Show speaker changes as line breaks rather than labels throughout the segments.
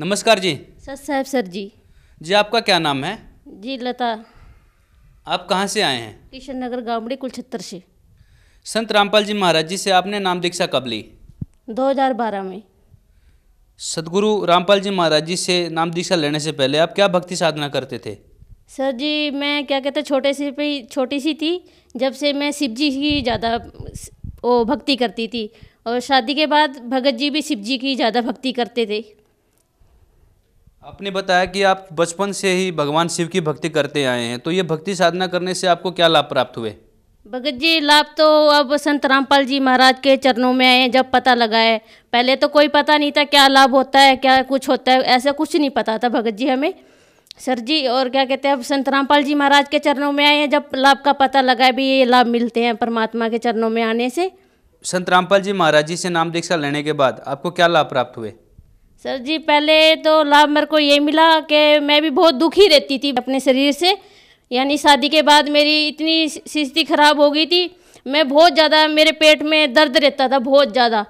नमस्कार जी
सर साहब सर जी
जी आपका क्या नाम है जी लता आप कहाँ से आए हैं
किशन नगर गामड़ी कुलछत्तर से
संत रामपाल जी महाराज जी से आपने नाम दीक्षा कब ली
2012 में
सदगुरु रामपाल जी महाराज जी से नाम दीक्षा लेने से पहले आप क्या भक्ति साधना करते थे
सर जी मैं क्या कहते छोटे से पे छोटी सी थी जब से मैं शिव जी की ज़्यादा वो भक्ति करती थी और शादी के बाद भगत जी भी शिव जी की ज़्यादा भक्ति करते थे
आपने बताया कि आप बचपन से ही भगवान शिव की भक्ति करते आए हैं तो ये भक्ति साधना करने से आपको क्या लाभ प्राप्त हुए
भगत जी लाभ तो अब संत रामपाल जी महाराज के चरणों में आए जब पता लगा है पहले तो कोई पता नहीं था क्या लाभ होता है क्या कुछ होता है ऐसा कुछ नहीं पता था भगत जी हमें सर जी और क्या कहते हैं अब संत रामपाल जी महाराज के चरणों में आए हैं जब लाभ का पता लगा है भी ये लाभ मिलते हैं परमात्मा के चरणों में आने से
संत रामपाल जी महाराज जी से नाम दीक्षा लेने के बाद आपको क्या लाभ प्राप्त हुए
सर जी पहले तो लाभ मेरे को ये मिला कि मैं भी बहुत दुखी रहती थी अपने शरीर से यानी शादी के बाद मेरी इतनी स्थिति खराब हो गई थी मैं बहुत ज़्यादा मेरे पेट में दर्द रहता था बहुत ज़्यादा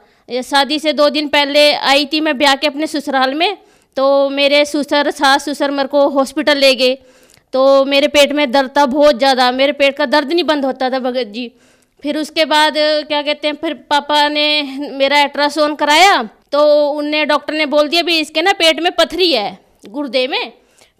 शादी से दो दिन पहले आई थी मैं ब्याह के अपने ससुराल में तो मेरे ससुर सास ससुर मेरे को हॉस्पिटल ले गए तो मेरे पेट में दर्द था बहुत ज़्यादा मेरे पेट का दर्द नहीं बंद होता था भगत जी फिर उसके बाद क्या कहते हैं फिर पापा ने मेरा अल्ट्रासाउंड कराया तो उनने डॉक्टर ने बोल दिया भी इसके ना पेट में पथरी है गुर्दे में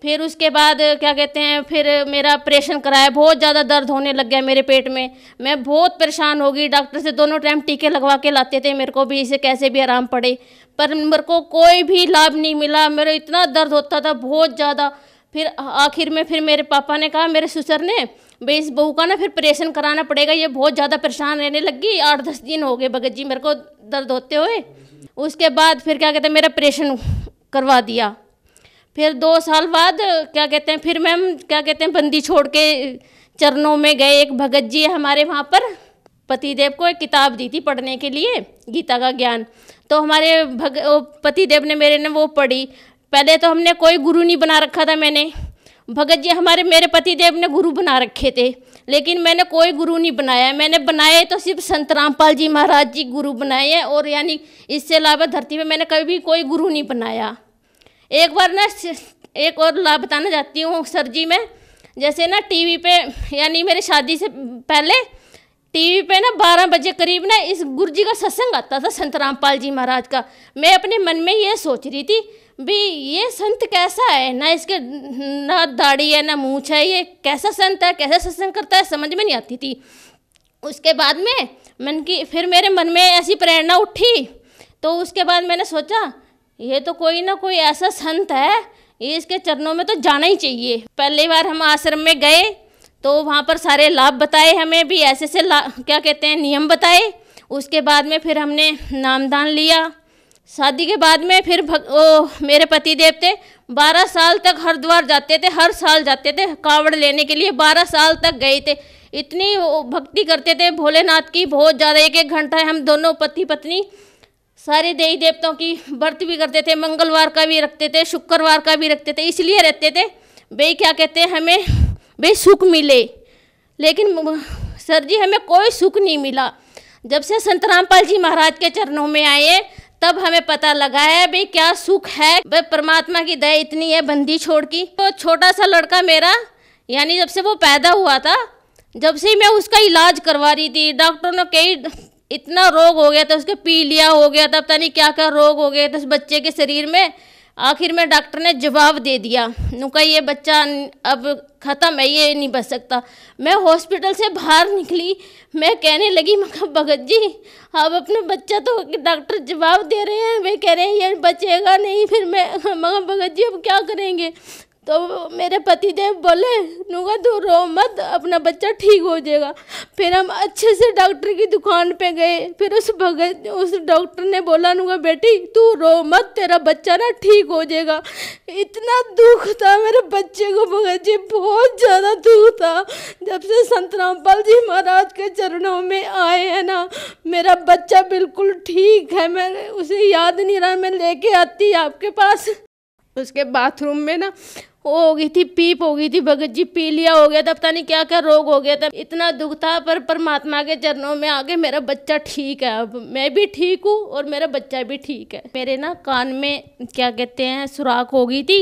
फिर उसके बाद क्या कहते हैं फिर मेरा ऑपरेशन कराया बहुत ज़्यादा दर्द होने लग गया मेरे पेट में मैं बहुत परेशान हो गई डॉक्टर से दोनों टाइम टीके लगवा के लाते थे मेरे को भी इसे कैसे भी आराम पड़े पर मेरे को कोई भी लाभ नहीं मिला मेरा इतना दर्द होता था बहुत ज़्यादा फिर आखिर में फिर मेरे पापा ने कहा मेरे ससुर ने भाई इस बहू का ना फिर ऑपरेशन कराना पड़ेगा ये बहुत ज़्यादा परेशान रहने लगी आठ दस दिन हो गए भगत जी मेरे को दर्द होते हुए उसके बाद फिर क्या कहते हैं मेरा ऑपरेशन करवा दिया फिर दो साल बाद क्या कहते हैं फिर मैम क्या कहते हैं बंदी छोड़ के चरणों में गए एक भगत जी हमारे वहाँ पर पतिदेव को एक किताब दी थी पढ़ने के लिए गीता का ज्ञान तो हमारे भग पतिदेव ने मेरे ने वो पढ़ी पहले तो हमने कोई गुरु नहीं बना रखा था मैंने भगत जी हमारे मेरे पतिदेव ने गुरु बना रखे थे लेकिन मैंने कोई गुरु नहीं बनाया मैंने बनाए तो सिर्फ संत रामपाल जी महाराज जी गुरु बनाए हैं और यानी इससे अलावा धरती पर मैंने कभी भी कोई गुरु नहीं बनाया एक बार ना एक और लाभ बताना चाहती हूँ सर जी मैं जैसे ना टीवी पे यानी मेरी शादी से पहले टीवी पे ना बारह बजे करीब ना इस गुरु जी का सत्संग आता था संत रामपाल जी महाराज का मैं अपने मन में ये सोच रही थी भी ये संत कैसा है ना इसके ना दाढ़ी है ना मूछ है ये कैसा संत है कैसा सत्संग करता है समझ में नहीं आती थी उसके बाद में मन की फिर मेरे मन में ऐसी प्रेरणा उठी तो उसके बाद मैंने सोचा ये तो कोई ना कोई ऐसा संत है इसके चरणों में तो जाना ही चाहिए पहली बार हम आश्रम में गए तो वहाँ पर सारे लाभ बताए हमें भी ऐसे ऐसे क्या कहते हैं नियम बताए उसके बाद में फिर हमने नामदान लिया शादी के बाद में फिर भग, ओ मेरे पति देव थे बारह साल तक हरिद्वार जाते थे हर साल जाते थे कावड़ लेने के लिए बारह साल तक गए थे इतनी भक्ति करते थे भोलेनाथ की बहुत ज़्यादा एक एक घंटा हम दोनों पति पत्नी सारे देवी देवताओं की व्रत भी करते थे मंगलवार का भी रखते थे शुक्रवार का भी रखते थे इसलिए रहते थे भाई क्या कहते हैं हमें भाई सुख मिले लेकिन सर जी हमें कोई सुख नहीं मिला जब से संत रामपाल जी महाराज के चरणों में आए तब हमें पता लगा है भाई क्या सुख है भाई परमात्मा की दया इतनी है बंदी छोड़ की तो छोटा सा लड़का मेरा यानी जब से वो पैदा हुआ था जब से मैं उसका इलाज करवा रही थी डॉक्टर ने कई इतना रोग हो गया था उसके पीलिया हो गया था पता नहीं क्या क्या रोग हो गया था उस बच्चे के शरीर में आखिर में डॉक्टर ने जवाब दे दिया नुका ये बच्चा अब ख़त्म है ये नहीं बच सकता मैं हॉस्पिटल से बाहर निकली मैं कहने लगी मका भगत जी अब अपने बच्चा तो डॉक्टर जवाब दे रहे हैं वे कह रहे हैं ये बचेगा नहीं फिर मैं मका भगत जी अब क्या करेंगे तो मेरे पति देव बोले नुगा तू रो मत अपना बच्चा ठीक हो जाएगा फिर हम अच्छे से डॉक्टर की दुकान पे गए फिर उस भगत उस डॉक्टर ने बोला नुगा बेटी तू रो मत तेरा बच्चा ना ठीक हो जाएगा इतना दुख था मेरे बच्चे को भगत जी बहुत ज़्यादा दुख था जब से संत रामपाल जी महाराज के चरणों में आए हैं ना मेरा बच्चा बिल्कुल ठीक है मैं उसे याद नहीं रहा मैं लेके आती आपके पास उसके बाथरूम में ना वो हो गई थी पीप हो गई थी भगत जी पीलिया हो गया था पता नहीं क्या क्या रोग हो गया था इतना दुख था पर परमात्मा के चरणों में आगे मेरा बच्चा ठीक है अब मैं भी ठीक हूँ और मेरा बच्चा भी ठीक है मेरे ना कान में क्या कहते हैं सुराख हो गई थी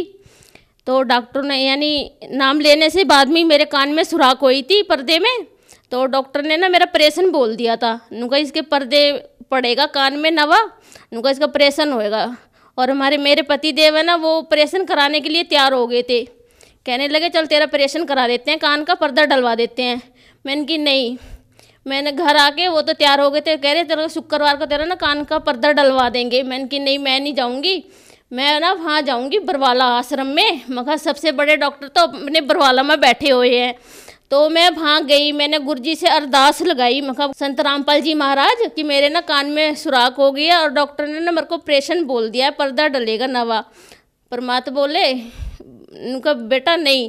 तो डॉक्टर ने यानी नाम लेने से बाद में मेरे कान में सुराख हुई थी पर्दे में तो डॉक्टर ने ना मेरा प्रेशन बोल दिया था नुका इसके पर्दे पड़ेगा कान में नवा नुका इसका प्रेशन होएगा और हमारे मेरे पति देव है ना वो ऑपरेशन कराने के लिए तैयार हो गए थे कहने लगे चल तेरा ऑपरेशन करा देते हैं कान का पर्दा डलवा देते हैं मैंने कि नहीं मैंने घर आके वो तो तैयार हो गए थे कह रहे तेरा शुक्रवार को तेरा ना कान का पर्दा डलवा देंगे मैंने कि नहीं मैं नहीं जाऊँगी मैं ना वहाँ जाऊँगी बरवाला आश्रम में मगर सबसे बड़े डॉक्टर तो अपने बरवाला में बैठे हुए हैं तो मैं भाग गई मैंने गुरु जी से अरदास लगाई मैं कहा संत रामपाल जी महाराज कि मेरे ना कान में सुराख हो गया और डॉक्टर ने ना मेरे को ऑपरेशन बोल दिया है पर्दा डलेगा नवा परमात्मा बोले उनका बेटा नहीं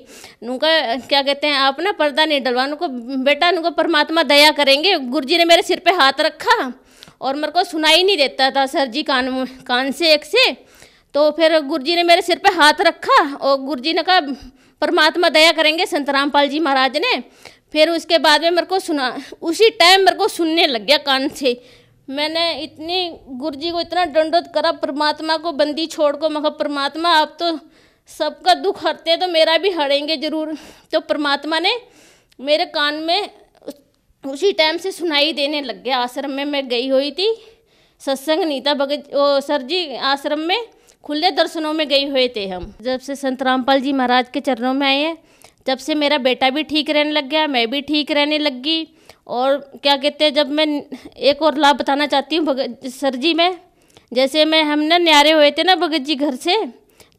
उनका क्या कहते हैं आप ना पर्दा नहीं डलवा उनको बेटा उनको परमात्मा दया करेंगे गुरुजी ने मेरे सिर पे हाथ रखा और मेरे को सुनाई नहीं देता था सर जी कान कान से एक से तो फिर गुरुजी ने मेरे सिर पे हाथ रखा और गुरुजी ने कहा परमात्मा दया करेंगे संत रामपाल जी महाराज ने फिर उसके बाद में मेरे को सुना उसी टाइम मेरे को सुनने लग गया कान से मैंने इतनी गुरु जी को इतना दंडोत करा परमात्मा को बंदी छोड़ को मगर परमात्मा आप तो सबका दुख हरते हैं तो मेरा भी हरेंगे जरूर तो परमात्मा ने मेरे कान में उसी टाइम से सुनाई देने लग गया आश्रम में मैं गई हुई थी सत्संग नीता भगत ओ सर जी आश्रम में खुले दर्शनों में गए हुए थे हम जब से संत रामपाल जी महाराज के चरणों में आए हैं जब से मेरा बेटा भी ठीक रहने लग गया मैं भी ठीक रहने लग गई और क्या कहते हैं जब मैं एक और लाभ बताना चाहती हूँ भगत सर जी मैं जैसे मैं हम ना न्यारे हुए थे ना भगत जी घर से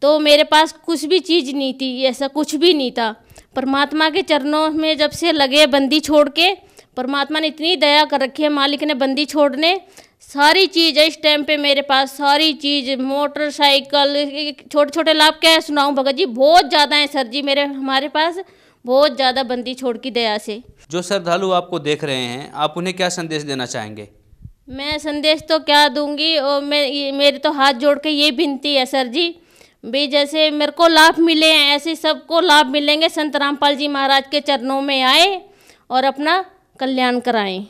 तो मेरे पास कुछ भी चीज़ नहीं थी ऐसा कुछ भी नहीं था परमात्मा के चरणों में जब से लगे बंदी छोड़ के परमात्मा ने इतनी दया कर रखी है मालिक ने बंदी छोड़ने सारी चीज़ है इस टाइम पे मेरे पास सारी चीज़ मोटरसाइकिल छोटे छोटे लाभ क्या है सुनाऊं भगत जी बहुत ज़्यादा है सर जी मेरे हमारे पास बहुत ज़्यादा बंदी छोड़ की दया से
जो श्रद्धालु आपको देख रहे हैं आप उन्हें क्या संदेश देना चाहेंगे
मैं संदेश तो क्या दूंगी और मैं मेरे तो हाथ जोड़ के ये विनती है सर जी भी जैसे मेरे को लाभ मिले हैं ऐसे सबको लाभ मिलेंगे संत रामपाल जी महाराज के चरणों में आए और अपना कल्याण कराएं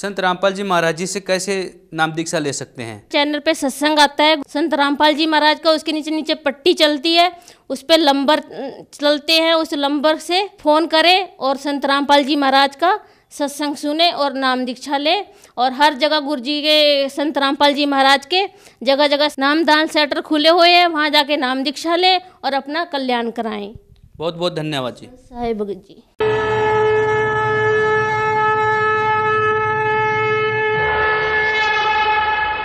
संत रामपाल जी महाराज जी से कैसे नाम दीक्षा ले सकते हैं
चैनल पे सत्संग आता है संत रामपाल जी महाराज का उसके नीचे नीचे पट्टी चलती है उस पर लंबर चलते हैं उस लंबर से फ़ोन करें और संत रामपाल जी महाराज का सत्संग सुने और नाम दीक्षा ले और हर जगह गुरु जी के संत रामपाल जी महाराज के जगह जगह नामदान सेंटर खुले हुए हैं वहाँ जाके नाम दीक्षा ले और अपना कल्याण कराएं
बहुत बहुत धन्यवाद जी
साहेब जी